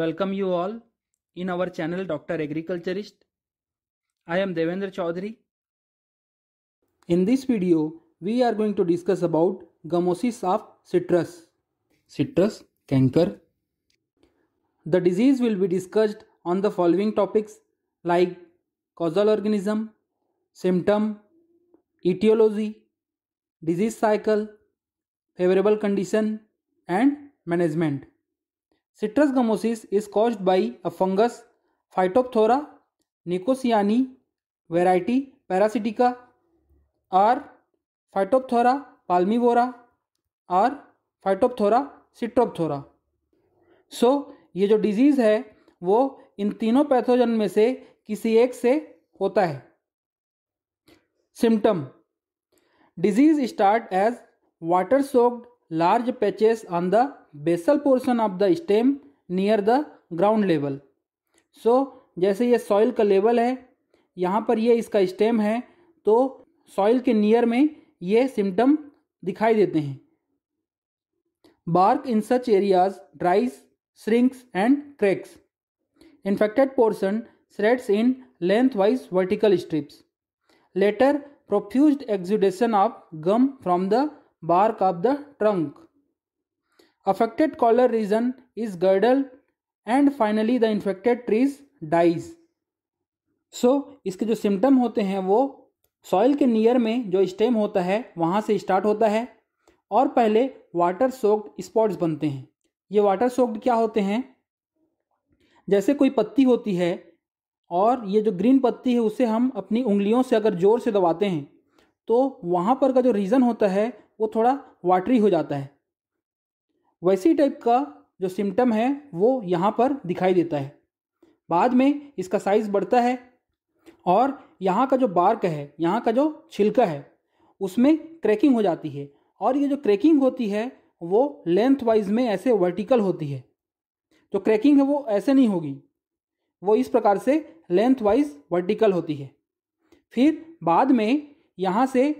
Welcome you all in our channel Dr. Agriculturist. I am Devendra Chaudhary. In this video, we are going to discuss about gamosis of citrus. Citrus canker. The disease will be discussed on the following topics like causal organism, symptom, etiology, disease cycle, favorable condition and management. Citrus gummosis is caused by a fungus Phytophthora nicotianae variety parasitica or Phytophthora palmivora or Phytophthora citrophthora so ये जो disease है वो इन तीनों pathogen में से किसी एक से होता है symptom disease start as water soaked large patches on the basal portion of the stem near the ground level so जैसे ये सॉइल का लेवल है यहाँ पर ये इसका स्टेम है तो सॉइल के नियर में ये सिम्टम दिखाई देते हैं bark in such areas dries shrinks and cracks infected portion spreads in lengthwise vertical strips later profuse exudation of gum from the bark of the trunk. Affected collar region is girdle and finally the infected trees dies. So so, इसके जो symptom होते हैं वो soil के near में जो stem होता है वहाँ से स्टार्ट होता है और पहले वाटर सोक्ड स्पॉट्स बनते हैं ये वाटर सोक्ड क्या होते हैं जैसे कोई पत्ती होती है और ये जो ग्रीन पत्ती है उसे हम अपनी उंगलियों से अगर ज़ोर से दबाते हैं तो वहाँ पर का जो रीज़न होता है वो थोड़ा वाटरी हो जाता है वैसी टाइप का जो सिम्टम है वो यहाँ पर दिखाई देता है बाद में इसका साइज़ बढ़ता है और यहाँ का जो बार्क है यहाँ का जो छिलका है उसमें क्रैकिंग हो जाती है और ये जो क्रैकिंग होती है वो लेंथ वाइज में ऐसे वर्टिकल होती है जो क्रैकिंग है वो ऐसे नहीं होगी वो इस प्रकार से लेंथ वाइज वर्टिकल होती है फिर बाद में यहाँ से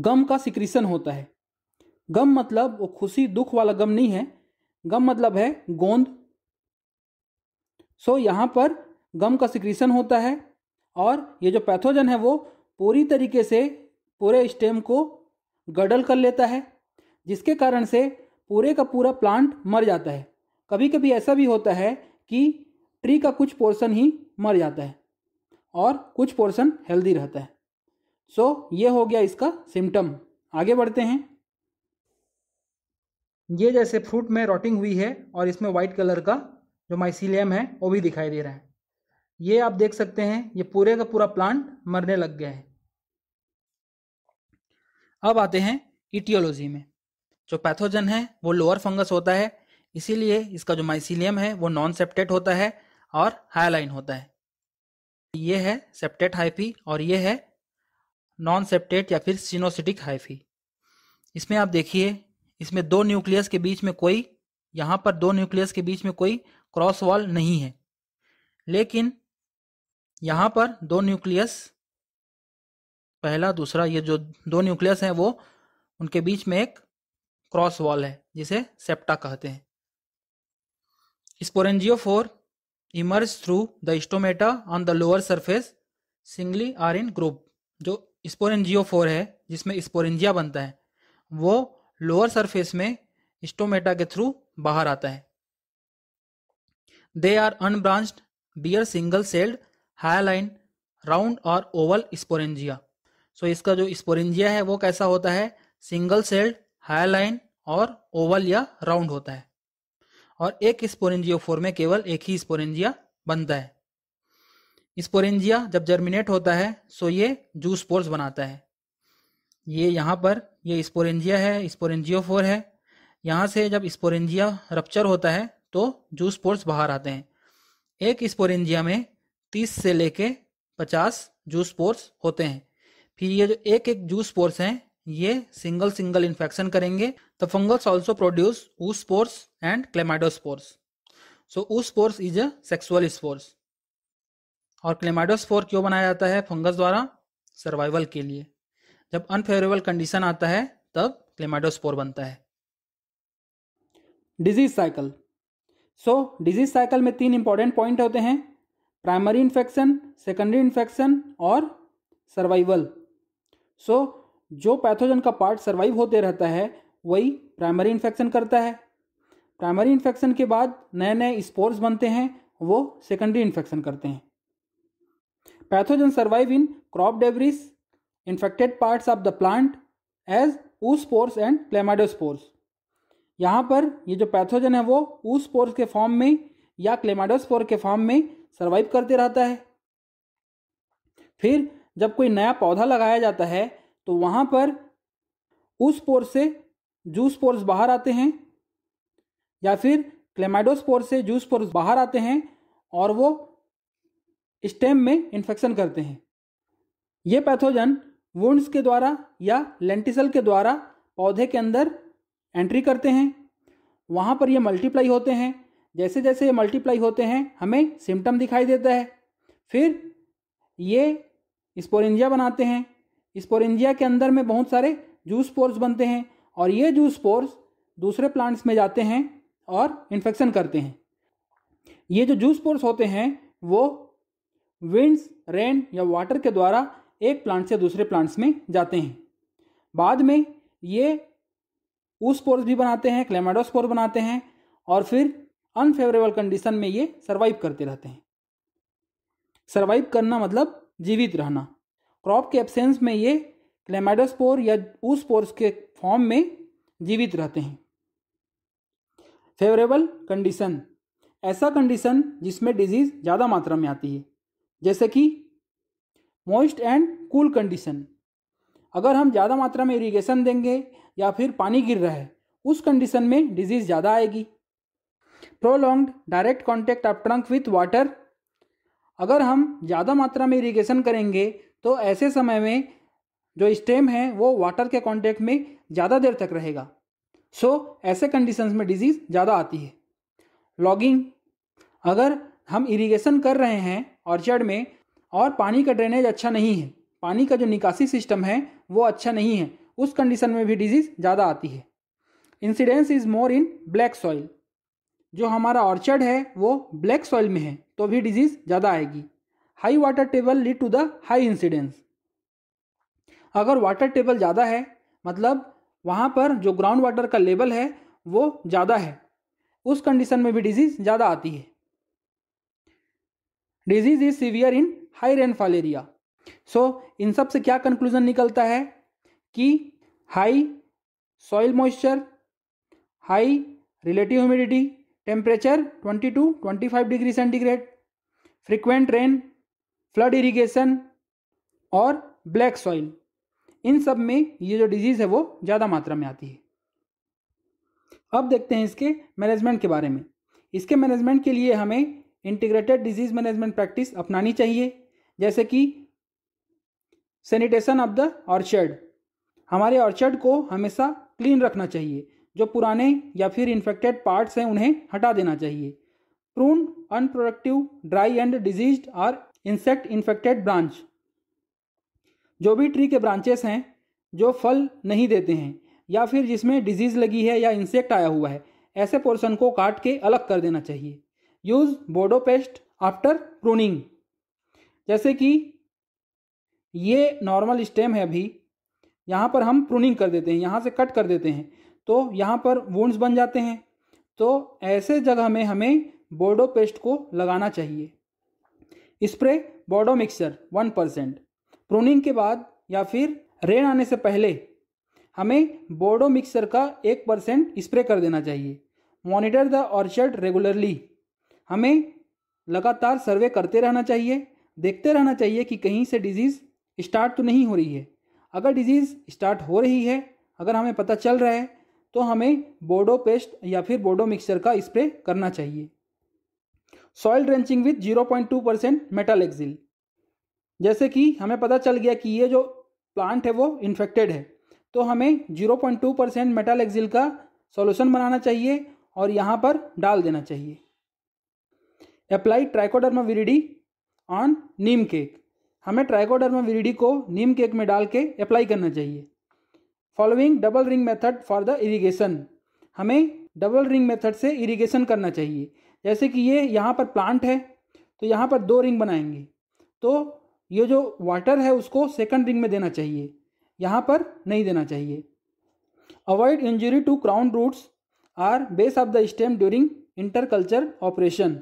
गम का सिक्रीसन होता है गम मतलब वो खुशी दुख वाला गम नहीं है गम मतलब है गोंद सो यहाँ पर गम का सिक्रीसन होता है और ये जो पैथोजन है वो पूरी तरीके से पूरे स्टेम को गडल कर लेता है जिसके कारण से पूरे का पूरा प्लांट मर जाता है कभी कभी ऐसा भी होता है कि ट्री का कुछ पोर्शन ही मर जाता है और कुछ पोर्शन हेल्दी रहता है सो so, ये हो गया इसका सिम्टम आगे बढ़ते हैं ये जैसे फ्रूट में रोटिंग हुई है और इसमें व्हाइट कलर का जो माइसिलियम है वो भी दिखाई दे रहा है ये आप देख सकते हैं ये पूरे का पूरा प्लांट मरने लग गया है अब आते हैं इटियोलॉजी में जो पैथोजन है वो लोअर फंगस होता है इसीलिए इसका जो माइसिलियम है वो नॉन सेप्टेट होता है और हाईलाइन होता है ये है सेप्टेट हाइपी और ये है नॉन सेप्टेट या फिर सिनोसिटिक हाइफी इसमें आप देखिए इसमें दो न्यूक्लियस के बीच में कोई यहाँ पर दो न्यूक्लियस के बीच में कोई क्रॉस वॉल नहीं है लेकिन यहाँ पर दो न्यूक्लियस पहला दूसरा ये जो दो न्यूक्लियस हैं वो उनके बीच में एक क्रॉस वॉल है जिसे सेप्टा कहते हैं फोर emerge through the stomata on the lower surface singly or in group जो स्पोरेंजियो फोर है जिसमें स्पोरेंजिया बनता है वो लोअर सरफेस में स्टोमेटा के थ्रू बाहर आता है they are unbranched bear single celled hyaline round और ओवल स्पोरेंजिया सो इसका जो स्पोरेंजिया है वो कैसा होता है सिंगल सेल्ड हाईलाइन और ओवल या राउंड होता है और एक स्पोरेंजियो फोर में केवल एक ही स्पोरेंजिया बनता है स्पोरेंजिया जब जर्मिनेट होता है सो ये जू स्पोर्स बनाता है ये यहाँ पर ये स्पोरेंजिया है स्पोरेंजियोफोर है यहाँ से जब स्पोरेंजिया रप्चर होता है तो जू स्पोर्स बाहर आते हैं एक स्पोरेंजिया में तीस से लेके पचास जू स्पोर्स होते हैं फिर ये जो एक एक जू स्पोर्स हैं ये सिंगल सिंगल इन्फेक्शन करेंगे the fungals also produce oospores and chlamydospores so oospores is a sexual spores और क्लेमाइडोस्फोर क्यों बनाया जाता है फंगस द्वारा सर्वाइवल के लिए जब अनफेवरेबल कंडीशन आता है तब क्लेमाइडोस्पोर बनता है disease cycle so disease cycle में तीन इंपॉर्टेंट पॉइंट होते हैं प्राइमरी इन्फेक्शन सेकेंडरी इन्फेक्शन और सर्वाइवल सो so, जो पैथोजन का पार्ट सर्वाइव होते रहता है वही प्राइमरी इन्फेक्शन करता है प्राइमरी इन्फेक्शन के बाद नए नए स्पोर्स बनते हैं वो सेकेंडरी इन्फेक्शन करते हैं Pathogens survive in crop debris, infected parts of the plant as oospores and chlamydospores यहाँ पर ये जो पैथोजन है वो ऊ स्पोर्स के फॉर्म में या क्लेमाडोस्पोर के फॉर्म में सर्वाइव करते रहता है फिर जब कोई नया पौधा लगाया जाता है तो वहाँ पर उस स्पोर से जू स्पोर्स बाहर आते हैं या फिर क्लेमाडोस्पोर से जू स्पोर्स बाहर आते हैं और वो स्टेम में इन्फेक्शन करते हैं ये पैथोजन वुंड्स के द्वारा या लेंटिसल के द्वारा पौधे के अंदर एंट्री करते हैं वहाँ पर ये मल्टीप्लाई होते हैं जैसे जैसे ये मल्टीप्लाई होते हैं हमें सिम्टम दिखाई देता है फिर ये स्पोरेंजिया बनाते हैं स्पोरेंजिया के अंदर में बहुत सारे जूस पोर्स बनते हैं और ये जूस पोर्स दूसरे प्लांट्स में जाते हैं और इन्फेक्शन करते हैं ये जो जूस पोर्स होते हैं वो विंड्स रेन या वाटर के द्वारा एक प्लांट से दूसरे प्लांट्स में जाते हैं बाद में ये ऊस्पोर्स भी बनाते हैं क्लेमाडोस्पोर बनाते हैं और फिर अनफेवरेबल कंडीशन में ये सर्वाइव करते रहते हैं सर्वाइव करना मतलब जीवित रहना क्रॉप के एब्सेंस में ये क्लेमाडोस्पोर या ऊस्पोर्स के फॉर्म में जीवित रहते हैं फेवरेबल कंडीशन ऐसा कंडीशन जिसमें डिजीज़ ज़्यादा मात्रा में आती है जैसे कि मॉइस्ट एंड कूल कंडीशन अगर हम ज़्यादा मात्रा में इरीगेशन देंगे या फिर पानी गिर रहा है उस कंडीशन में डिजीज़ ज़्यादा आएगी prolonged direct contact of trunk with water अगर हम ज़्यादा मात्रा में इरीगेशन करेंगे तो ऐसे समय में जो स्टेम है वो वाटर के कॉन्टेक्ट में ज़्यादा देर तक रहेगा सो so, ऐसे कंडीशन में डिजीज़ ज़्यादा आती है लॉगिंग अगर हम इरीगेशन कर रहे हैं ऑर्चर्ड में और पानी का ड्रेनेज अच्छा नहीं है पानी का जो निकासी सिस्टम है वो अच्छा नहीं है उस कंडीशन में भी डिजीज़ ज़्यादा आती है incidence is more in black soil जो हमारा ऑर्चर्ड है वो ब्लैक सॉइल में है तो भी डिजीज़ ज़्यादा आएगी high water table lead to the high incidence अगर वाटर टेबल ज़्यादा है मतलब वहाँ पर जो ग्राउंड वाटर का लेवल है वो ज़्यादा है उस कंडीशन में भी डिजीज़ ज़्यादा आती है disease is severe in high rainfall area so इन सब से क्या कंक्लूजन निकलता है कि high soil moisture high relative humidity temperature 22 to five degree centigrade frequent rain flood irrigation और ब्लैक सॉइल इन सब में ये जो डिजीज़ है वो ज़्यादा मात्रा में आती है अब देखते हैं इसके मैनेजमेंट के बारे में इसके मैनेजमेंट के लिए हमें इंटीग्रेटेड डिजीज मैनेजमेंट प्रैक्टिस अपनानी चाहिए जैसे कि सैनिटेशन ऑफ द ऑर्चर्ड हमारे ऑर्चर्ड को हमेशा क्लीन रखना चाहिए जो पुराने या फिर इन्फेक्टेड पार्ट्स हैं उन्हें हटा देना चाहिए prune unproductive dry and disease और इंसेक्ट इन्फेक्टेड ब्रांच जो भी ट्री के ब्रांचेस हैं जो फल नहीं देते हैं या फिर जिसमें डिजीज लगी है या इंसेक्ट आया हुआ है ऐसे पोर्शन को काट के अलग कर देना चाहिए यूज बोडो पेस्ट आफ्टर प्रूनिंग जैसे कि ये नॉर्मल स्टेम है अभी यहाँ पर हम प्रूनिंग कर देते हैं यहाँ से कट कर देते हैं तो यहाँ पर वोन्स बन जाते हैं तो ऐसे जगह में हमें बोडो पेस्ट को लगाना चाहिए स्प्रे बोडो मिक्सचर वन परसेंट प्रूनिंग के बाद या फिर रेन आने से पहले हमें बोडो मिक्सचर का एक परसेंट स्प्रे कर देना चाहिए मॉनिटर द ऑर्चर्ड रेगुलरली हमें लगातार सर्वे करते रहना चाहिए देखते रहना चाहिए कि कहीं से डिजीज़ स्टार्ट तो नहीं हो रही है अगर डिजीज़ स्टार्ट हो रही है अगर हमें पता चल रहा है तो हमें बोडो पेस्ट या फिर बोडो मिक्सचर का स्प्रे करना चाहिए soil drenching with 0.2 percent metalaxyl जैसे कि हमें पता चल गया कि ये जो प्लांट है वो इन्फेक्टेड है तो हमें 0.2 परसेंट मेटल एक्जिल का सॉल्यूशन बनाना चाहिए और यहाँ पर डाल देना चाहिए apply Trichoderma viride on neem cake हमें ट्राइकोडर्मा विरिडी को नीम केक में डाल के अप्लाई करना चाहिए following double ring method for the irrigation हमें डबल रिंग मेथड से इरीगेशन करना चाहिए जैसे कि ये यहाँ पर प्लांट है तो यहाँ पर दो रिंग बनाएंगे तो ये जो वाटर है उसको सेकंड रिंग में देना चाहिए यहाँ पर नहीं देना चाहिए avoid injury to crown roots or base of the stem during interculture operation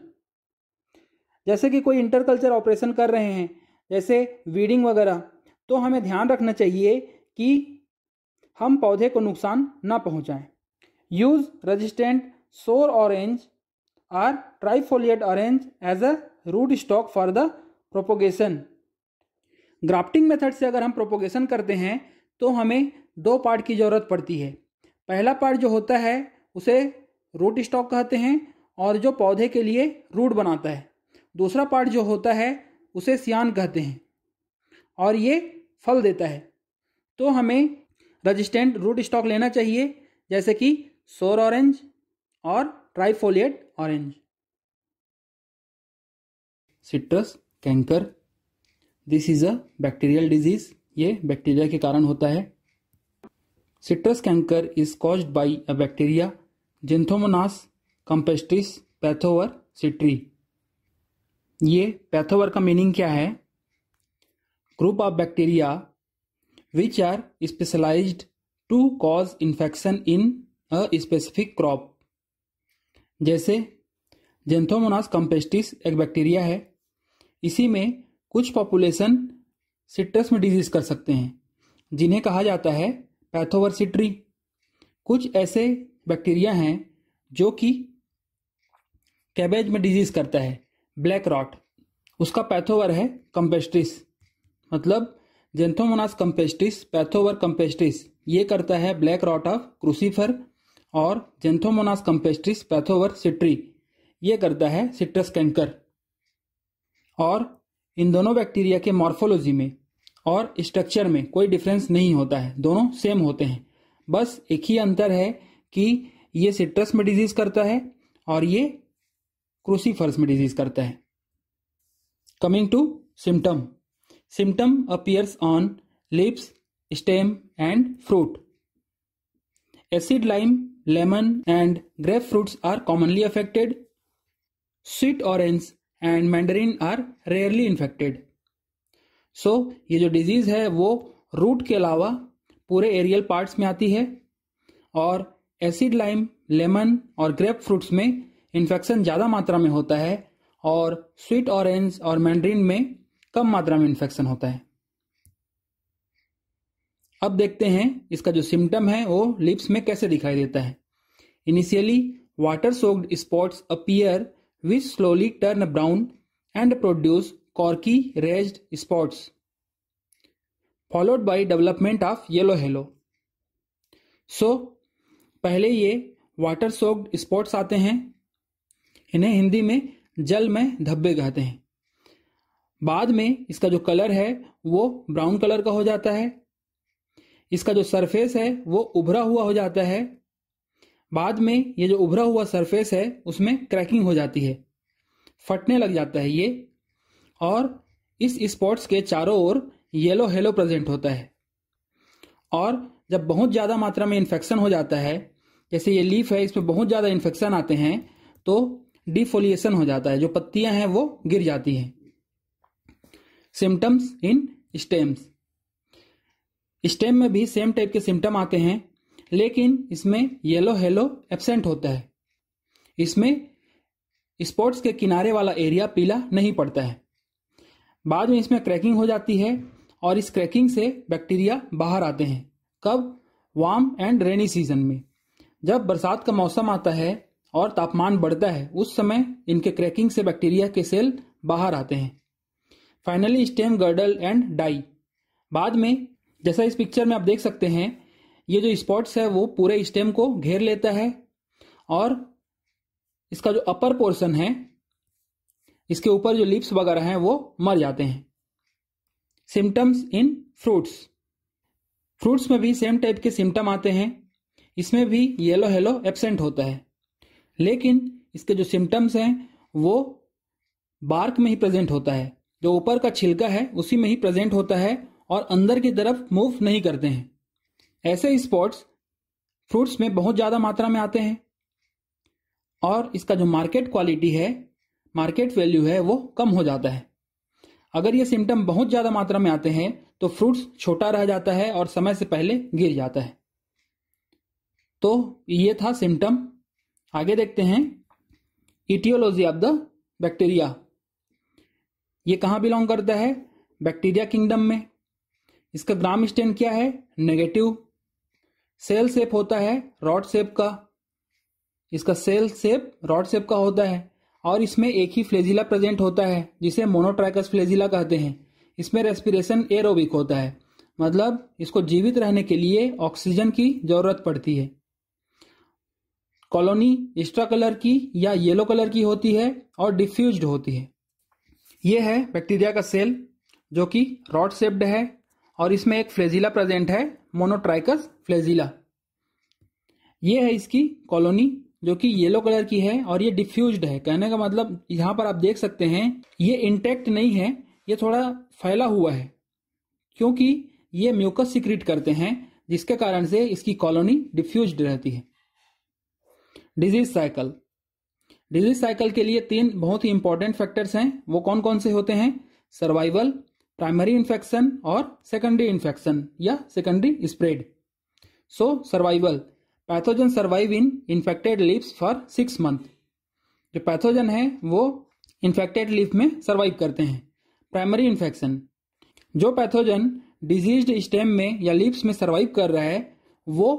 जैसे कि कोई इंटरकल्चर ऑपरेशन कर रहे हैं जैसे वीडिंग वगैरह तो हमें ध्यान रखना चाहिए कि हम पौधे को नुकसान ना पहुंचाएं use resistant sour orange or trifoliate orange as a rootstock for the propagation grafting method से अगर हम प्रोपोगेशन करते हैं तो हमें दो पार्ट की ज़रूरत पड़ती है पहला पार्ट जो होता है उसे रूट स्टॉक कहते हैं और जो पौधे के लिए रूट बनाता है दूसरा पार्ट जो होता है उसे सियान कहते हैं और ये फल देता है तो हमें रजिस्टेंट रूट स्टॉक लेना चाहिए जैसे कि सोर ऑरेंज और trifoliate orange citrus canker this is a bacterial disease ये बैक्टीरिया के कारण होता है citrus canker is caused by a bacteria Xanthomonas campestris pathovar citri ये पैथोवर का मीनिंग क्या है group of bacteria which are specialize to cause infection in a specific crop जैसे जेंथोमोनास कम्पेस्टिस एक बैक्टीरिया है इसी में कुछ पॉपुलेशन सिट्रस में डिजीज कर सकते हैं जिन्हें कहा जाता है पैथोवर सिट्री कुछ ऐसे बैक्टीरिया हैं जो कि कैबेज में डिजीज करता है ब्लैक रॉट उसका पैथोवर है कंपेस्ट्रिस मतलब जेंथोमोनास कंपेस्टिस पैथोवर कंपेस्टिस ये करता है ब्लैक रॉट ऑफ क्रूसीफर और जेंथोमोनास कंपेस्टिस पैथोवर सिट्री ये करता है सिट्रस कैंकर और इन दोनों बैक्टीरिया के मॉर्फोलॉजी में और स्ट्रक्चर में कोई डिफरेंस नहीं होता है दोनों सेम होते हैं बस एक ही अंतर है कि ये सिट्रस में डिजीज करता है और ये क्रूसीफर्स में डिजीज करता है coming to symptom symptom appears on leaves stem and fruit acid lime lemon and grapefruit are commonly affected sweet orange and mandarin are rarely infected so ये जो डिजीज है वो रूट के अलावा पूरे एरियल पार्ट्स में आती है और एसिड लाइम लेमन और ग्रेप फ्रूट्स में इन्फेक्शन ज़्यादा मात्रा में होता है और स्वीट ऑरेंज और मैंड्रीन में कम मात्रा में इन्फेक्शन होता है अब देखते हैं इसका जो सिम्टम है वो लिप्स में कैसे दिखाई देता है initially water soaked spots appear which slowly turn brown and produce corky raised spots followed by development of yellow halo so पहले ये वाटर सोक्ड स्पॉट्स आते हैं इन्हें हिंदी में जल में धब्बे कहते हैं बाद में इसका जो कलर है वो ब्राउन कलर का हो जाता है इसका जो सरफेस है वो उभरा हुआ हो जाता है बाद में ये जो उभरा हुआ सरफेस है उसमें क्रैकिंग हो जाती है फटने लग जाता है ये और इस स्पॉट्स के चारों ओर येलो हेलो प्रेजेंट होता है और जब बहुत ज़्यादा मात्रा में इन्फेक्शन हो जाता है जैसे ये लीफ है इसमें बहुत ज़्यादा इन्फेक्शन आते हैं तो डिफोलिएशन हो जाता है जो पत्तियां हैं वो गिर जाती हैं सिम्टम्स इन स्टेम्स स्टेम में भी सेम टाइप के सिम्टम आते हैं लेकिन इसमें येलो हेलो एब्सेंट होता है इसमें स्पोर्ट्स के किनारे वाला एरिया पीला नहीं पड़ता है बाद में इसमें क्रैकिंग हो जाती है और इस क्रैकिंग से बैक्टीरिया बाहर आते हैं कब वार्म एंड रेनी सीजन में जब बरसात का मौसम आता है और तापमान बढ़ता है उस समय इनके क्रैकिंग से बैक्टीरिया के सेल बाहर आते हैं finally stem girdle and die बाद में जैसा इस पिक्चर में आप देख सकते हैं ये जो स्पॉट्स है वो पूरे स्टेम को घेर लेता है और इसका जो अपर पोर्शन है इसके ऊपर जो लिप्स वगैरह हैं वो मर जाते हैं सिम्टम्स इन फ्रूट्स फ्रूट्स में भी सेम टाइप के सिम्टम आते हैं इसमें भी येलो हेलो एब्सेंट होता है लेकिन इसके जो सिम्टम्स हैं वो बार्क में ही प्रेजेंट होता है जो ऊपर का छिलका है उसी में ही प्रेजेंट होता है और अंदर की तरफ मूव नहीं करते हैं ऐसे स्पॉट्स फ्रूट्स में बहुत ज़्यादा मात्रा में आते हैं और इसका जो मार्केट क्वालिटी है मार्केट वैल्यू है वो कम हो जाता है अगर ये सिम्टम बहुत ज़्यादा मात्रा में आते हैं तो फ्रूट्स छोटा रह जाता है और समय से पहले गिर जाता है तो ये था सिम्टम आगे देखते हैं इटियोलॉजी ऑफ द बैक्टीरिया ये कहा बिलोंग करता है बैक्टीरिया किंगडम में इसका ग्राम स्टेन क्या है नेगेटिव सेल सेप होता है रॉड सेप का इसका सेल सेप रॉड सेप का होता है और इसमें एक ही फ्लेजिला प्रेजेंट होता है जिसे मोनोट्राइकस फ्लेजिला कहते हैं इसमें रेस्पिरेशन एरोबिक होता है मतलब इसको जीवित रहने के लिए ऑक्सीजन की जरूरत पड़ती है कॉलोनी एक्स्ट्रा कलर की या येलो कलर की होती है और डिफ्यूज होती है ये है बैक्टीरिया का सेल जो कि रॉड सेप्ड है और इसमें एक फ्लेजिला प्रेजेंट है मोनोट्राइकस फ्लेजिला ये है इसकी कॉलोनी जो कि येलो कलर की है और ये डिफ्यूज है कहने का मतलब यहां पर आप देख सकते हैं ये इंटेक्ट नहीं है ये थोड़ा फैला हुआ है क्योंकि ये म्यूकस सिक्रीट करते हैं जिसके कारण से इसकी कॉलोनी डिफ्यूज रहती है डिजीज साइकिल डिजीज साइकिल के लिए तीन बहुत ही इंपॉर्टेंट फैक्टर्स हैं वो कौन कौन से होते हैं सर्वाइवल प्राइमरी इन्फेक्शन और सेकेंडरी इन्फेक्शन या secondary spread so survival pathogen survive in infected leaves for six month जो पैथोजन है वो इन्फेक्टेड लिप में सर्वाइव करते हैं प्राइमरी इन्फेक्शन जो पैथोजन डिजीज स्टेम में या लिप्स में सर्वाइव कर रहा है वो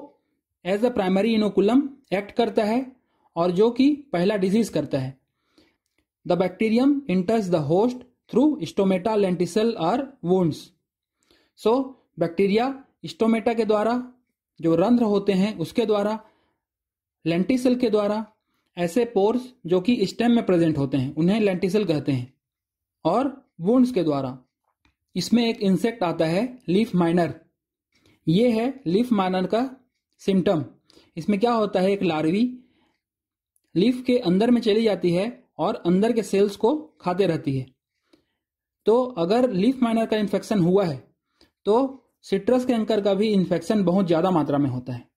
as a primary inoculum act करता है और जो कि पहला डिजीज करता है the bacterium enters the host through stomata लेंटिसल और वोन्स सो बैक्टीरिया स्टोमेटा के द्वारा जो रंध्र होते हैं उसके द्वारा लेंटिसल के द्वारा ऐसे पोर्स जो कि स्टेम में प्रेजेंट होते हैं उन्हें लेंटिसल कहते हैं और वोन्स के द्वारा इसमें एक इंसेक्ट आता है लीफ माइनर ये है लीफ माइनर का सिम्टम इसमें क्या होता है एक लार्वी लीफ के अंदर में चली जाती है और अंदर के सेल्स को खाते रहती है तो अगर लीफ माइनर का इन्फेक्शन हुआ है तो सिट्रस कैंकर का भी इन्फेक्शन बहुत ज़्यादा मात्रा में होता है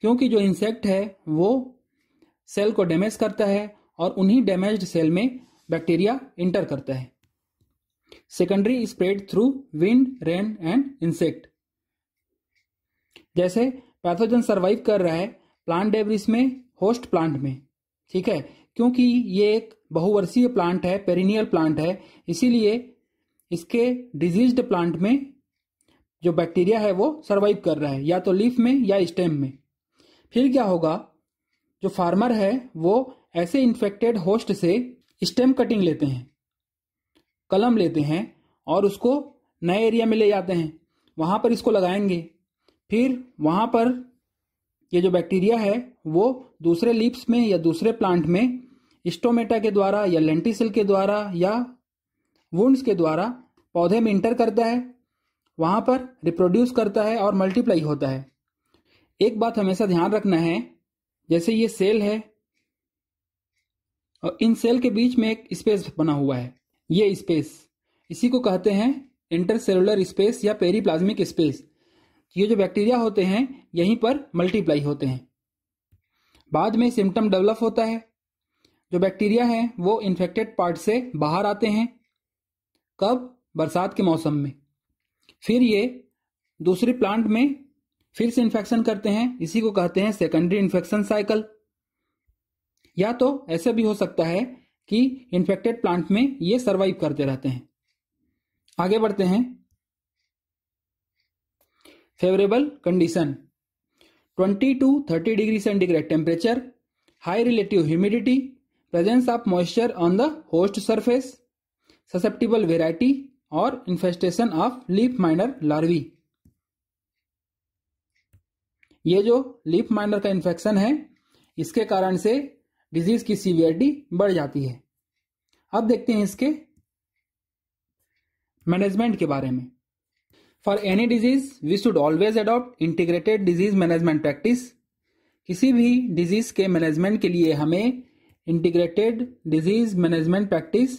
क्योंकि जो इंसेक्ट है वो सेल को डैमेज करता है और उन्हीं डैमेज्ड सेल में बैक्टीरिया इंटर करता है secondary spread through wind rain and insect जैसे पैथोजन सर्वाइव कर रहा है प्लांट डेब्रिस में होस्ट प्लांट में ठीक है क्योंकि ये एक बहुवर्षीय प्लांट है पेरिनियल प्लांट है इसीलिए इसके डिजीज प्लांट में जो बैक्टीरिया है वो सर्वाइव कर रहा है या तो लीफ में या स्टेम में फिर क्या होगा जो फार्मर है वो ऐसे इन्फेक्टेड होस्ट से स्टेम कटिंग लेते हैं कलम लेते हैं और उसको नए एरिया में ले जाते हैं वहां पर इसको लगाएंगे फिर वहां पर ये जो बैक्टीरिया है वो दूसरे लिप्स में या दूसरे प्लांट में स्टोमेटा के द्वारा या लेंटिसल के द्वारा या वुंड्स के द्वारा पौधे में इंटर करता है वहां पर रिप्रोड्यूस करता है और मल्टीप्लाई होता है एक बात हमेशा ध्यान रखना है जैसे ये सेल है और इन सेल के बीच में एक स्पेस बना हुआ है ये स्पेस इसी को कहते हैं इंटरसेलुलर स्पेस या पेरीप्लाज्मिक स्पेस ये जो बैक्टीरिया होते हैं यहीं पर मल्टीप्लाई होते हैं बाद में सिम्टम डेवलप होता है जो बैक्टीरिया है वो इन्फेक्टेड पार्ट से बाहर आते हैं कब बरसात के मौसम में फिर ये दूसरे प्लांट में फिर से इन्फेक्शन करते हैं इसी को कहते हैं सेकेंडरी इन्फेक्शन साइकिल या तो ऐसे भी हो सकता है कि इन्फेक्टेड प्लांट में ये सर्वाइव करते रहते हैं आगे बढ़ते हैं favourable condition twenty to thirty degree centigrade temperature high relative humidity presence of moisture on the host surface susceptible variety और infestation of leaf miner larvae ये जो लीफ माइनर का इन्फेक्शन है इसके कारण से डिजीज की सीवियरिटी बढ़ जाती है अब देखते हैं इसके मैनेजमेंट के बारे में for any disease we should always adopt integrated disease management practice किसी भी डिजीज के मैनेजमेंट के लिए हमें इंटीग्रेटेड डिजीज मैनेजमेंट प्रैक्टिस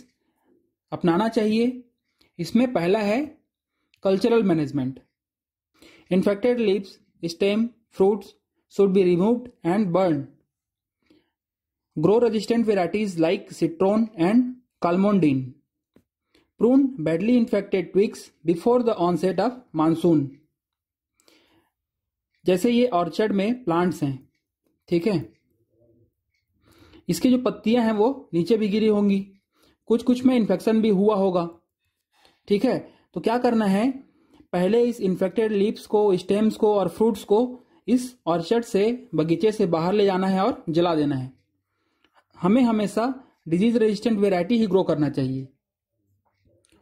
अपनाना चाहिए इसमें पहला है cultural management infected lips stem fruits should be removed and burn grow resistant varieties like citron and calmondine. Prune badly infected twigs before the onset of monsoon. जैसे ये orchard में plants हैं ठीक है इसकी जो पत्तियां हैं वो नीचे भी गिरी होंगी कुछ कुछ में इन्फेक्शन भी हुआ होगा ठीक है तो क्या करना है पहले इस इन्फेक्टेड लीव्स को स्टेम्स को और फ्रूट्स को इस ऑर्चर्ड से बगीचे से बाहर ले जाना है और जला देना है हमें हमेशा डिजीज रेजिस्टेंट वेराइटी ही ग्रो करना चाहिए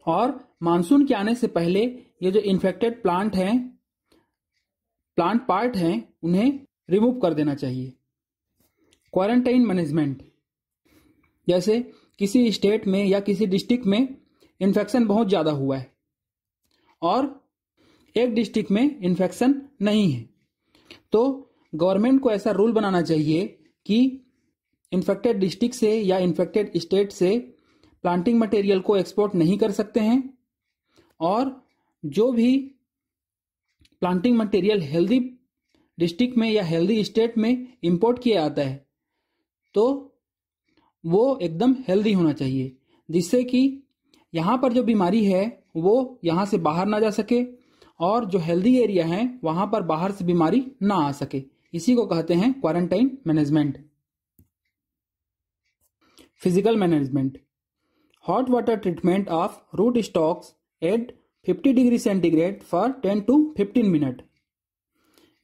और मानसून के आने से पहले ये जो इन्फेक्टेड प्लांट हैं प्लांट पार्ट हैं उन्हें रिमूव कर देना चाहिए क्वारंटाइन मैनेजमेंट जैसे किसी स्टेट में या किसी डिस्ट्रिक्ट में इन्फेक्शन बहुत ज़्यादा हुआ है और एक डिस्ट्रिक्ट में इन्फेक्शन नहीं है तो गवर्नमेंट को ऐसा रूल बनाना चाहिए कि इन्फेक्टेड डिस्ट्रिक्ट से या इन्फेक्टेड स्टेट से प्लांटिंग मटेरियल को एक्सपोर्ट नहीं कर सकते हैं और जो भी प्लांटिंग मटेरियल हेल्दी डिस्ट्रिक्ट में या हेल्दी स्टेट में इंपोर्ट किया जाता है तो वो एकदम हेल्दी होना चाहिए जिससे कि यहाँ पर जो बीमारी है वो यहाँ से बाहर ना जा सके और जो हेल्दी एरिया है वहाँ पर बाहर से बीमारी ना आ सके इसी को कहते हैं quarantine management physical management hot water treatment of root stocks at 50 degree centigrade for 10 to 15 minute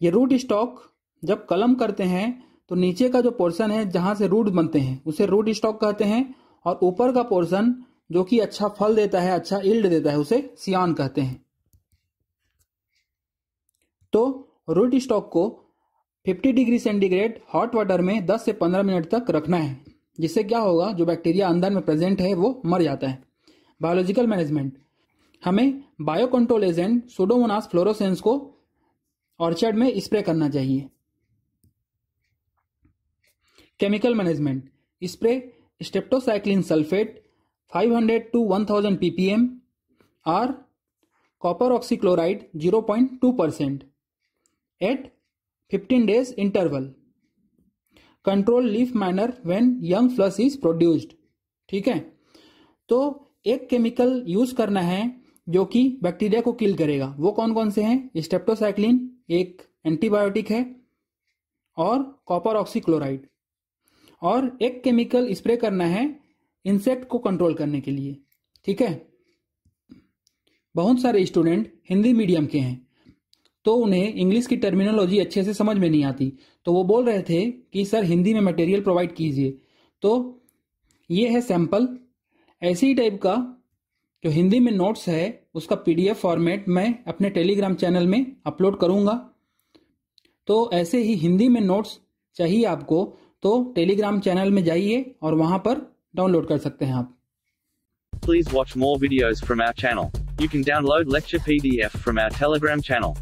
ये रूट स्टॉक जब कलम करते हैं तो नीचे का जो पोर्शन है जहां से रूट बनते हैं उसे रूट स्टॉक कहते हैं और ऊपर का पोर्शन जो कि अच्छा फल देता है अच्छा इल्ड देता है उसे सियान कहते हैं तो रूट स्टॉक को 50 डिग्री सेंटीग्रेड हॉट वाटर में 10 से 15 मिनट तक रखना है जिससे क्या होगा जो बैक्टीरिया अंदर में प्रेजेंट है वो मर जाता है बायोलॉजिकल मैनेजमेंट हमें bio control agent Pseudomonas fluorescens को ऑर्चर्ड में स्प्रे करना चाहिए chemical management spray streptocycline sulphate 500 to 1000 PPM और copper oxychloride 0.2 percent at 15 days interval control leaf miner when young flush is produced ठीक है तो एक केमिकल यूज करना है जो कि बैक्टीरिया को किल करेगा वो कौन कौन से हैं स्टेप्टोसाइक्लिन एक एंटीबायोटिक है और कॉपर ऑक्सीक्लोराइड और एक केमिकल स्प्रे करना है इंसेक्ट को कंट्रोल करने के लिए ठीक है बहुत सारे स्टूडेंट हिंदी मीडियम के हैं तो उन्हें इंग्लिश की टर्मिनोलॉजी अच्छे से समझ में नहीं आती तो वो बोल रहे थे कि सर हिंदी में मटेरियल प्रोवाइड कीजिए तो ये है सैम्पल ऐसे ही टाइप का जो हिंदी में नोट्स है उसका पीडीएफ फॉर्मेट मैं अपने टेलीग्राम चैनल में अपलोड करूँगा तो ऐसे ही हिंदी में नोट्स चाहिए आपको तो टेलीग्राम चैनल में जाइए और वहां पर डाउनलोड कर सकते हैं आप please watch more videos from our channel. You can download lecture PDF from our Telegram channel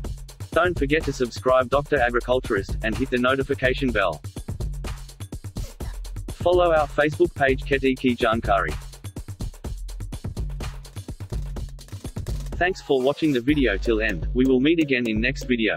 Don't forget to subscribe Dr. Agriculturist, and hit the notification bell. Follow our Facebook page Keti Ki Jankari. Thanks for watching the video till end, we will meet again in next video.